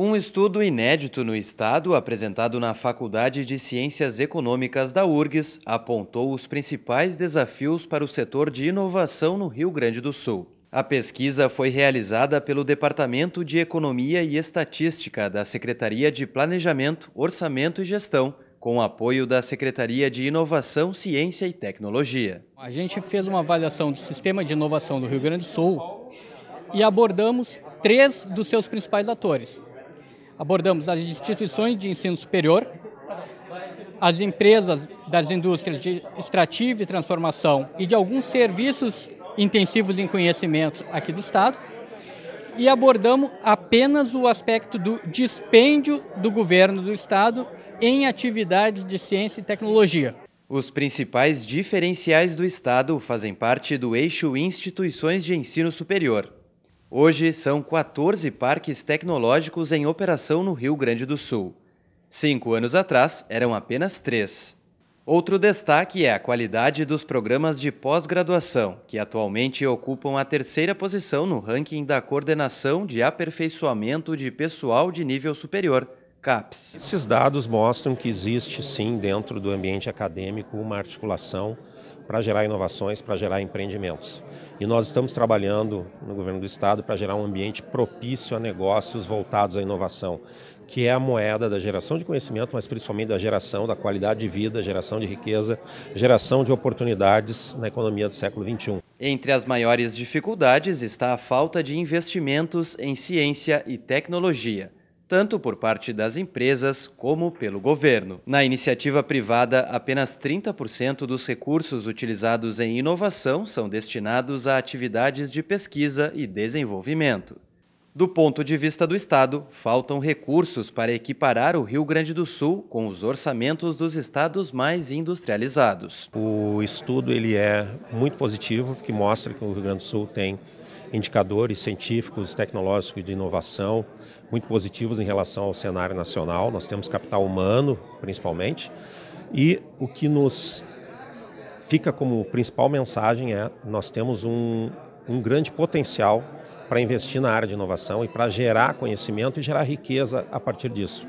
Um estudo inédito no Estado, apresentado na Faculdade de Ciências Econômicas da URGS, apontou os principais desafios para o setor de inovação no Rio Grande do Sul. A pesquisa foi realizada pelo Departamento de Economia e Estatística da Secretaria de Planejamento, Orçamento e Gestão, com apoio da Secretaria de Inovação, Ciência e Tecnologia. A gente fez uma avaliação do sistema de inovação do Rio Grande do Sul e abordamos três dos seus principais atores, abordamos as instituições de ensino superior, as empresas das indústrias de extrativa e transformação e de alguns serviços intensivos em conhecimento aqui do Estado, e abordamos apenas o aspecto do dispêndio do governo do Estado em atividades de ciência e tecnologia. Os principais diferenciais do Estado fazem parte do eixo Instituições de Ensino Superior. Hoje são 14 parques tecnológicos em operação no Rio Grande do Sul. Cinco anos atrás, eram apenas três. Outro destaque é a qualidade dos programas de pós-graduação, que atualmente ocupam a terceira posição no ranking da Coordenação de Aperfeiçoamento de Pessoal de Nível Superior, CAPES. Esses dados mostram que existe, sim, dentro do ambiente acadêmico, uma articulação para gerar inovações, para gerar empreendimentos. E nós estamos trabalhando no governo do estado para gerar um ambiente propício a negócios voltados à inovação, que é a moeda da geração de conhecimento, mas principalmente da geração da qualidade de vida, geração de riqueza, geração de oportunidades na economia do século XXI. Entre as maiores dificuldades está a falta de investimentos em ciência e tecnologia tanto por parte das empresas como pelo governo. Na iniciativa privada, apenas 30% dos recursos utilizados em inovação são destinados a atividades de pesquisa e desenvolvimento. Do ponto de vista do Estado, faltam recursos para equiparar o Rio Grande do Sul com os orçamentos dos estados mais industrializados. O estudo ele é muito positivo, porque mostra que o Rio Grande do Sul tem indicadores científicos, tecnológicos de inovação muito positivos em relação ao cenário nacional. Nós temos capital humano, principalmente, e o que nos fica como principal mensagem é nós temos um, um grande potencial para investir na área de inovação e para gerar conhecimento e gerar riqueza a partir disso.